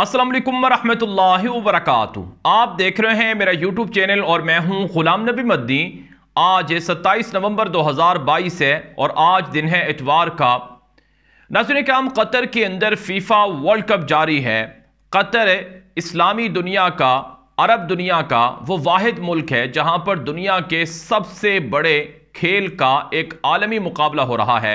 असलम वरहमल वरक आप देख रहे हैं मेरा यूट्यूब चैनल और मैं हूं गुलाम नबी मद्दी आज 27 नवंबर 2022 है और आज दिन है इतवार का नाजुन काम कतर के अंदर फीफा वर्ल्ड कप जारी है कतर इस्लामी दुनिया का अरब दुनिया का वो वाद मुल्क है जहां पर दुनिया के सबसे बड़े खेल का एक आलमी मुकाबला हो रहा है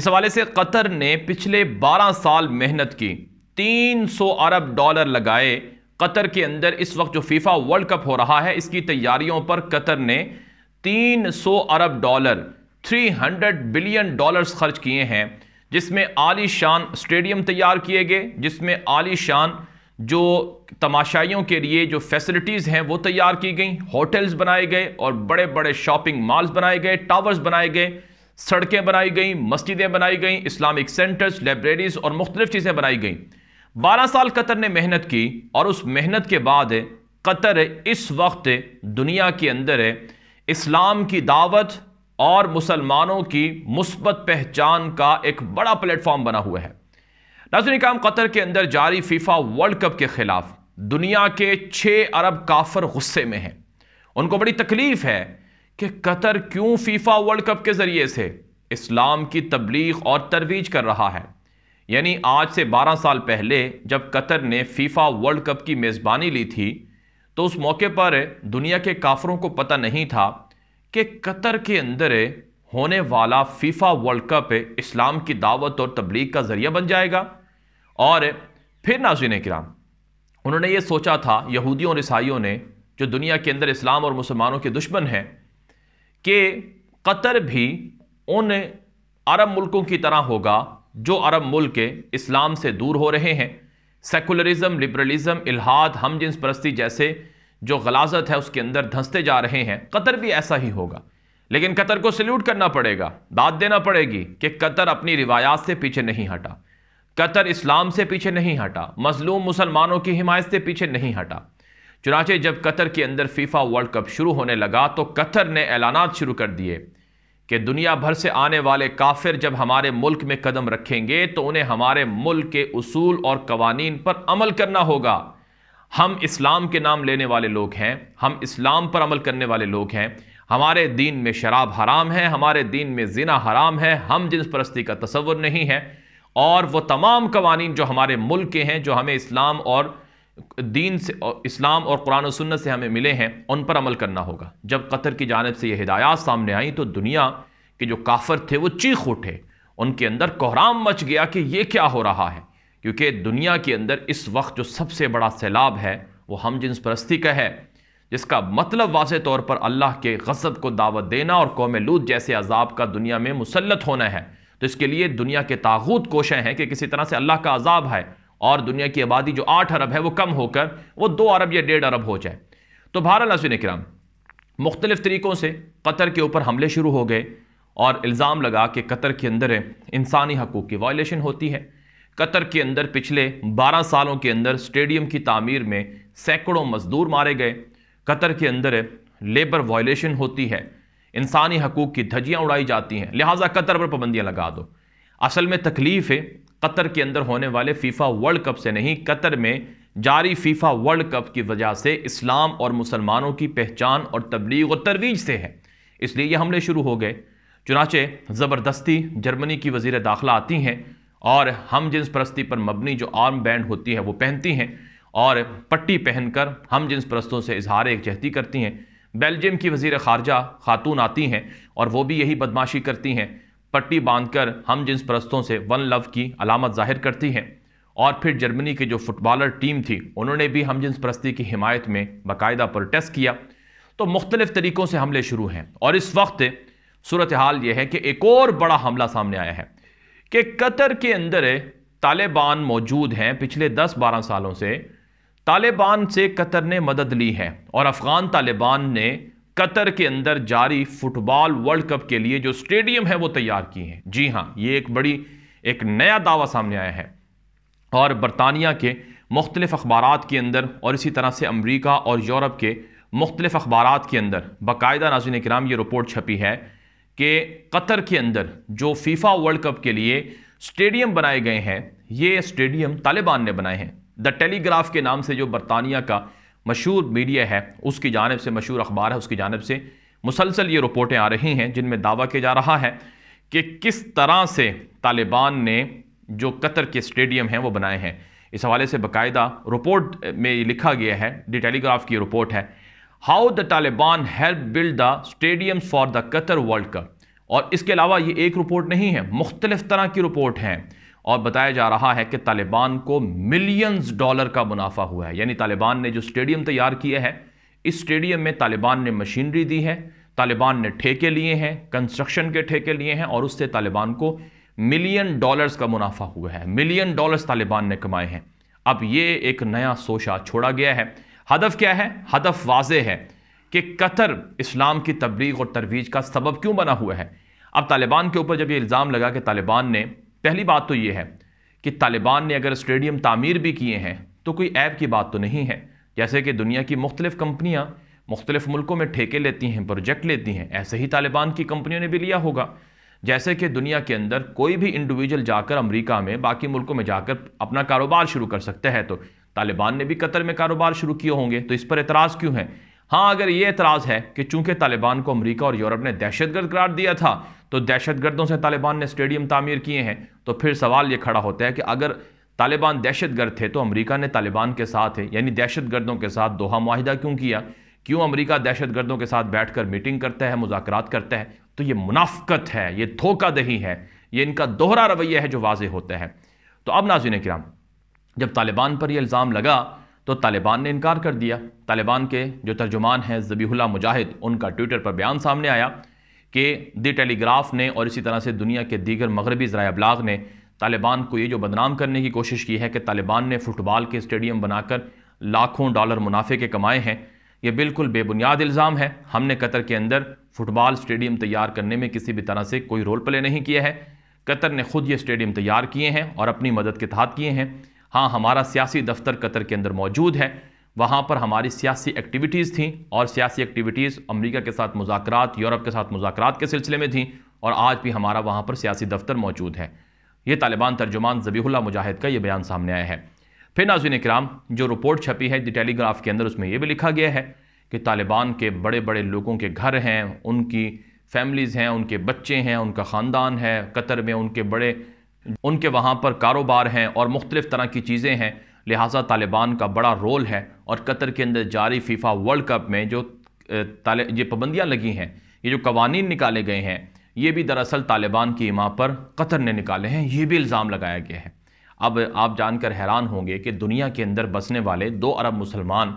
इस हवाले से कतर ने पिछले बारह साल मेहनत की 300 अरब डॉलर लगाए कतर के अंदर इस वक्त जो फीफा वर्ल्ड कप हो रहा है इसकी तैयारियों पर कतर ने 300 अरब डॉलर 300 बिलियन डॉलर्स खर्च किए हैं जिसमें आलीशान स्टेडियम तैयार किए गए जिसमें आलीशान जो तमाशाइयों के लिए जो फैसिलिटीज़ हैं वो तैयार की गई होटल्स बनाए गए और बड़े बड़े शॉपिंग मॉल्स बनाए गए टावर्स बनाए गए सड़कें बनाई गई मस्जिदें बनाई गई इस्लामिक सेंटर्स लाइब्रेरीज़ और मुख्तलिफ़ चीज़ें बनाई गई बारह साल कतर ने मेहनत की और उस मेहनत के बाद कतर इस वक्त दुनिया के अंदर इस्लाम की दावत और मुसलमानों की मुस्बत पहचान का एक बड़ा प्लेटफॉर्म बना हुआ है नाजन काम कतर के अंदर जारी फीफा वर्ल्ड कप के खिलाफ दुनिया के छः अरब काफर गुस्से में हैं उनको बड़ी तकलीफ है कि कतर क्यों फीफा वर्ल्ड कप के ज़रिए से इस्लाम की तबलीग और तरवीज कर रहा है यानी आज से 12 साल पहले जब कतर ने फीफा वर्ल्ड कप की मेज़बानी ली थी तो उस मौके पर दुनिया के काफरों को पता नहीं था कि कतर के अंदर होने वाला फीफा वर्ल्ड कप इस्लाम की दावत और तबलीग का ज़रिया बन जाएगा और फिर नाजिन कराम उन्होंने ये सोचा था यहूदियों और ईसाइयों ने जो दुनिया के अंदर इस्लाम और मुसलमानों के दुश्मन हैं कि कतर भी उन अरब मुल्कों की तरह होगा जो अरब मुल्क इस्लाम से दूर हो रहे हैं सेकुलरिज्म लिबरलिज्म इलाहाद हम जिन्स परस्ती जैसे जो गलाजत है उसके अंदर धंसते जा रहे हैं कतर भी ऐसा ही होगा लेकिन कतर को सल्यूट करना पड़ेगा दाद देना पड़ेगी कि कतर अपनी रिवायात से पीछे नहीं हटा कतर इस्लाम से पीछे नहीं हटा मजलूम मुसलमानों की हिमायत से पीछे नहीं हटा चुनाचे जब कतर के अंदर फीफा वर्ल्ड कप शुरू होने लगा तो कतर ने ऐलाना शुरू कर दिए कि दुनिया भर से आने वाले काफिर जब हमारे मुल्क में कदम रखेंगे तो उन्हें हमारे मुल्क के असूल और कवानीन पर अमल करना होगा हम इस्लाम के नाम लेने वाले लोग हैं हम इस्लाम पर अमल करने वाले लोग हैं हमारे दीन में शराब हराम है हमारे दीन में जिना हराम है हम जिस परस्ती का तस्वर नहीं है और वह तमाम कवानीन जो हमारे मुल्क के हैं जो हमें इस्लाम और दीन से इस्लाम और कुरान सुन्नत से हमें मिले हैं उन पर अमल करना होगा जब कतर की जानब से ये हिदायत सामने आई तो दुनिया के जो काफर थे वो चीख उठे उनके अंदर कोहराम मच गया कि ये क्या हो रहा है क्योंकि दुनिया के अंदर इस वक्त जो सबसे बड़ा सैलाब है वो हम जिन परस्ती का है जिसका मतलब वाज तौर पर अल्लाह के गज़ब को दावत देना और कौम लूत जैसे अजाब का दुनिया में मुसलत होना है तो इसके लिए दुनिया के तागूत कोशें हैं कि किसी तरह से अल्लाह का अजाब है और दुनिया की आबादी जो आठ अरब है वो कम होकर वो दो अरब या डेढ़ अरब हो जाए तो भारत नसविन कराम मुख्तलिफ तरीक़ों से कतर के ऊपर हमले शुरू हो गए और इल्ज़ाम लगा कि कतर के अंदर इंसानी हकूक़ की वायलेशन होती है कतर के अंदर पिछले 12 सालों के अंदर स्टेडियम की तमीर में सैकड़ों मजदूर मारे गए कतर के अंदर लेबर वायलेशन होती है इंसानी हकूक़ की धज्जियाँ उड़ाई जाती हैं लिहाजा कतर पर पाबंदियाँ लगा दो असल में तकलीफ़ है कतर के अंदर होने वाले फीफा वर्ल्ड कप से नहीं कतर में जारी फीफा वर्ल्ड कप की वजह से इस्लाम और मुसलमानों की पहचान और तबलीग और तरवीज से है इसलिए यह हमले शुरू हो गए चुनाचे ज़बरदस्ती जर्मनी की वजीर दाखिला आती हैं और हम जिन्स परस्ती पर मबनी जो आर्म बैंड होती है वो पहनती हैं और पट्टी पहनकर हम जिन्स परस्तों से इजहार एक जहती करती हैं बेल्जियम की वजीर खारजा खातून आती हैं और वो भी यही बदमाशी करती हैं पट्टी बांधकर हम जिन परस्तों से वन लव की अलामत जाहिर करती हैं और फिर जर्मनी के जो फुटबॉलर टीम थी उन्होंने भी हम जिन परस्ती की हिमायत में बाकायदा प्रोटेस्ट किया तो मुख्तलिफ तरीक़ों से हमले शुरू हैं और इस वक्त सूरत हाल यह है कि एक और बड़ा हमला सामने आया है कि कतर के अंदर तालिबान मौजूद हैं पिछले दस बारह सालों से तालिबान से कतर ने मदद ली है और अफ़गान तालिबान ने कतर के अंदर जारी फुटबॉल वर्ल्ड कप के लिए जो स्टेडियम है वो तैयार की हैं जी हाँ ये एक बड़ी एक नया दावा सामने आया है और बरतानिया के मुख्तलिफ अखबार के अंदर और इसी तरह से अमरीका और यूरोप के मुख्तलिफ अखबार के अंदर बाकायदा नाजिन कराम ये रिपोर्ट छपी है कि कतर के अंदर जो फीफा वर्ल्ड कप के लिए स्टेडियम बनाए गए हैं ये स्टेडियम तालिबान ने बनाए हैं द टेलीग्राफ के नाम से जो बरतानिया का मशहूर मीडिया है उसकी जानब से मशहूर अखबार है उसकी जानब से मुसलसल ये रिपोर्टें आ रही हैं जिनमें दावा किया जा रहा है कि किस तरह से तालिबान ने जो कतर के स्टेडियम हैं वो बनाए हैं इस हवाले से बाकायदा रिपोर्ट में लिखा गया है द टेलीग्राफ की रिपोर्ट है how the Taliban help build the stadium for the Qatar world cup और इसके अलावा ये एक रिपोर्ट नहीं है मुख्तलिफ तरह की रिपोर्ट हैं और बताया जा रहा है कि तालिबान को मिलियंस डॉलर का मुनाफा हुआ है यानी तालिबान ने जो स्टेडियम तैयार किया है इस स्टेडियम में तालिबान ने मशीनरी दी है तालिबान ने ठेके लिए हैं कंस्ट्रक्शन के ठेके लिए हैं और उससे तालिबान को मिलियन डॉलर्स का मुनाफा हुआ है मिलियन डॉलर्स तालिबान ने कमाए हैं अब ये एक नया सोशा छोड़ा गया है हदफ क्या है हदफ वाज है कि कतर इस्लाम की तबलीग और तरवीज का सबब क्यों बना हुआ है अब तालिबान के ऊपर जब ये इल्ज़ाम लगा कि तालिबान ने पहली बात तो ये है कि तालिबान ने अगर स्टेडियम तामीर भी किए हैं तो कोई ऐप की बात तो नहीं है जैसे कि दुनिया की मुख्तलिफ कंपनियाँ मुख्तलिफ मुल्कों में ठेके लेती हैं प्रोजेक्ट लेती हैं ऐसे ही तालिबान की कंपनियों ने भी लिया होगा जैसे कि दुनिया के अंदर कोई भी इंडिविजुअल जाकर अमरीका में बाकी मुल्कों में जाकर अपना कारोबार शुरू कर सकता है तो तालिबान ने भी कतर में कारोबार शुरू किए होंगे तो इस पर एतराज़ क्यों है हाँ अगर ये एतराज़ है कि चूंकि तालिबान को अमरीका और यूरोप ने दहशतगर्द करार दिया था तो दहशतगर्दों से तालिबान ने स्टेडियम तामीर किए हैं तो फिर सवाल ये खड़ा होता है कि अगर तालिबान दहशतगर्द थे तो अमरीका ने तालिबान के साथ है यानी दहशतगर्दों के साथ दोहा माहिदा क्यों किया क्यों दहशत दहशतगर्दों के साथ बैठ कर मीटिंग करता है मुजाकर करता है तो ये मुनाफ्त है ये धोखादही है ये इनका दोहरा रवैया है जो वाज होता है तो अब नाजिन कराम जब तालिबान पर यह इल्ज़ाम लगा तो तालिबान ने इनकार कर दिया तालिबान के जो तर्जुमान हैं जबीहुल्ला मुजाहिद उनका ट्विटर पर बयान सामने आया कि द टेलीग्राफ ने और इसी तरह से दुनिया के दीगर मगरबी ज़रा अबलाग ने तालिबान को ये जो बदनाम करने की कोशिश की है कि तालिबान ने फ़ुटबॉल के स्टेडियम बनाकर लाखों डॉलर मुनाफे के कमाए हैं ये बिल्कुल बेबुनियाद इल्ज़ाम है हमने कतर के अंदर फ़ुटबॉल स्टेडियम तैयार करने में किसी भी तरह से कोई रोल प्ले नहीं किया है कतर ने ख़ुद ये स्टेडियम तैयार किए हैं और अपनी मदद के तहत किए हैं हाँ हमारा सियासी दफ्तर कतर के अंदर मौजूद है वहाँ पर हमारी सियासी एक्टिविटीज़ थी और सियासी एक्टिविटीज़ अमेरिका के साथ मुजाक्रत यूरोप के साथ मुजाकर के सिलसिले में थी और आज भी हमारा वहाँ पर सियासी दफ्तर मौजूद है ये तालिबान तर्जुमान जबीहुल्ला मुजाहिद का ये बयान सामने आया है फिर नाजिन कराम जो रिपोर्ट छपी है द टेलीग्राफ के अंदर उसमें यह भी लिखा गया है कि तालिबान के बड़े बड़े लोगों के घर हैं उनकी फैमिलीज़ हैं उनके बच्चे हैं उनका ख़ानदान है कतर में उनके बड़े उनके वहाँ पर कारोबार हैं और मुख्तलिफ़ तरह की चीज़ें हैं लिहाजा तालिबान का बड़ा रोल है और कतर के अंदर जारी फीफा वर्ल्ड कप में जो ये पाबंदियाँ लगी हैं ये जो कवानीन निकाले गए हैं ये भी दरअसल तालिबान की इमा पर कतर ने निकाले हैं ये भी इल्ज़ाम लगाया गया है अब आप जानकर हैरान होंगे कि दुनिया के अंदर बसने वाले दो अरब मुसलमान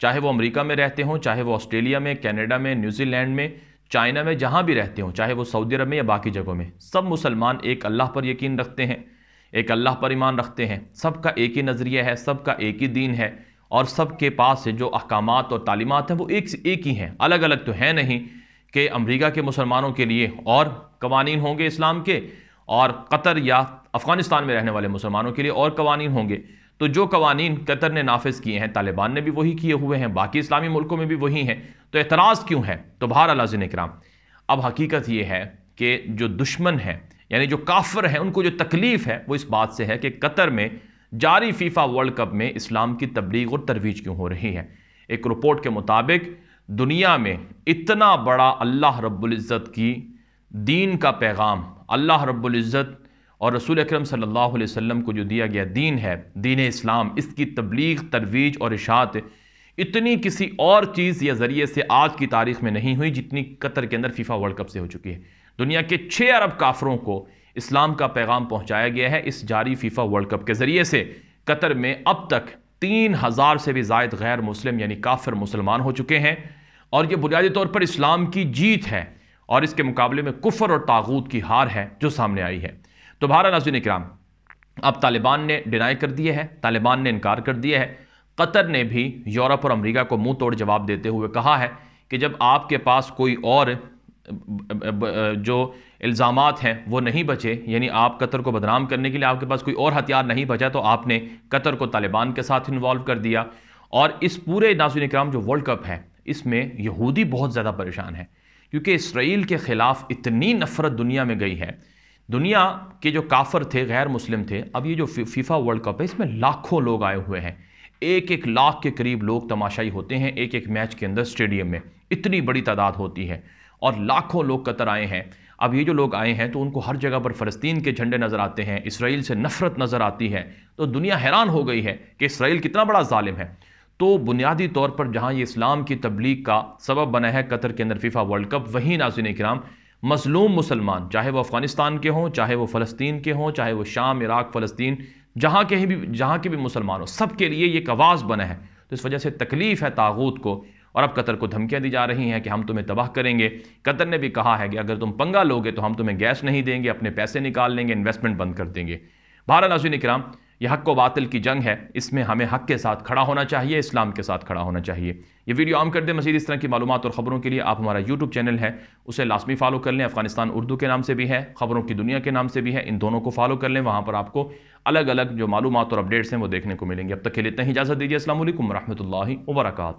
चाहे वो अमेरिका में रहते हों चाहे वो ऑस्ट्रेलिया में कनाडा में न्यूजीलैंड में चाइना में जहाँ भी रहते हों चाहे वो सऊदी अरब में या बाकी जगहों में सब मुसलमान एक अल्लाह पर यकीन रखते हैं एक अल्लाह पर ईमान रखते हैं सब का एक ही नज़रिया है सब का एक ही दीन है और सब के पास जो अहकाम और तालीमत हैं वो एक से एक ही हैं अलग अलग तो है नहीं कि अमरीका के मुसलमानों के लिए और कवानीन होंगे इस्लाम के और कतर या अफ़गानिस्तान में रहने वाले मुसलमानों के लिए और कवानीन होंगे तो जो कवानीन कतर ने नाफज किए हैं तालिबान ने भी वही किए हुए हैं बाकी इस्लामी मुल्कों में भी वही हैं तो एतराज़ क्यों है तो बहर अलाजिन कराम अब हकीकत ये है कि जो दुश्मन है यानी जो काफर हैं उनको जो तकलीफ़ है वो इस बात से है कि कतर में जारी फीफा वर्ल्ड कप में इस्लाम की तबलीग और तरवीज क्यों हो रही है एक रिपोर्ट के मुताबिक दुनिया में इतना बड़ा अल्लाह रब्ज़त की दीन का पैगाम अल्लाह रब्ज़त और रसूल अक्रम सल्लल्लाहु अलैहि वसल्लम को जो दिया गया दीन है दीन इस्लाम इसकी तबलीग तरवीज और इशात इतनी किसी और चीज़ या ज़रिए से आज की तारीख़ में नहीं हुई जितनी कतर के अंदर फीफा वर्ल्ड कप से हो चुकी है दुनिया के छः अरब काफरों को इस्लाम का पैगाम पहुँचाया गया है इस जारी फीफा वर्ल्ड कप के ज़रिए से कतर में अब तक तीन हज़ार से भी जायद गैर मुस्लिम यानी काफिर मुसलमान हो चुके हैं और ये बुनियादी तौर पर इस्लाम की जीत है और इसके मुकाबले में कुफर और तागूत की हार है जो सामने आई है तो भारत नाजिन इक्राम अब तालिबान ने डिनाई कर दिए है तालिबान ने इनकार कर दिया है कतर ने भी यूरोप और अमरीका को मुंह तोड़ जवाब देते हुए कहा है कि जब आपके पास कोई और जो इल्ज़ाम हैं वो नहीं बचे यानी आप कतर को बदनाम करने के लिए आपके पास कोई और हथियार नहीं बचा तो आपने कतर को तालिबान के साथ इन्वॉल्व कर दिया और इस पूरे नाजुन कराम जो वर्ल्ड कप है इसमें यहूदी बहुत ज़्यादा परेशान है क्योंकि इसराइल के ख़िलाफ़ इतनी नफ़रत दुनिया में गई है दुनिया के जो काफ़र थे गैर मुस्लिम थे अब ये जो फीफा वर्ल्ड कप है इसमें लाखों लोग आए हुए हैं एक एक लाख के करीब लोग तमाशाई होते हैं एक एक मैच के अंदर स्टेडियम में इतनी बड़ी तादाद होती है और लाखों लोग कतर आए हैं अब ये जो लोग आए हैं तो उनको हर जगह पर फ़लस्तीन के झंडे नज़र आते हैं इसराइल से नफ़रत नज़र आती है तो दुनिया हैरान हो गई है कि इसराइल कितना बड़ा ालिम है तो बुनियादी तौर पर जहाँ ये इस्लाम की तबलीग का सबब बना है कतर के अंदर फीफा वर्ल्ड कप वहीं नाजिन कराम मजलूम मुसलमान चाहे वो अफ़गानिस्तान के हों चाहे वो फ़लस्तीन के हों चाहे वो शाम इराक़ फ़लस्तीन जहाँ के भी जहाँ के भी मुसलमान हो सब के लिए ये एक आवाज़ बना है तो इस वजह से तकलीफ़ है तागूत को और अब कतर को धमकियाँ दी जा रही हैं कि हम तुम्हें तबाह करेंगे कतर ने भी कहा है कि अगर तुम पंगा लोगे तो हम तुम्हें गैस नहीं देंगे अपने पैसे निकाल लेंगे इन्वेस्टमेंट बंद कर देंगे भारत नाजुन कराम यह हक व बातिल की जंग है इसमें हमें हक के साथ खड़ा होना चाहिए इस्लाम के साथ खड़ा होना चाहिए ये वीडियो आम कर दें मजीद इस तरह की मालूम और ख़बरों के लिए आप हमारा यूट्यूब चैनल है उसे लाजमी फॉलो कर लें अफगानिस्तान उर्दू के नाम से भी है ख़बरों की दुनिया के नाम से भी है इन दोनों को फॉलो कर लें वहाँ पर आपको अलग अलग जो मालूम और अपडेट्स हैं वो देखने को मिलेंगे अब तक के लिए इतना ही इजाज़त दीजिए असल वरहमल वर्का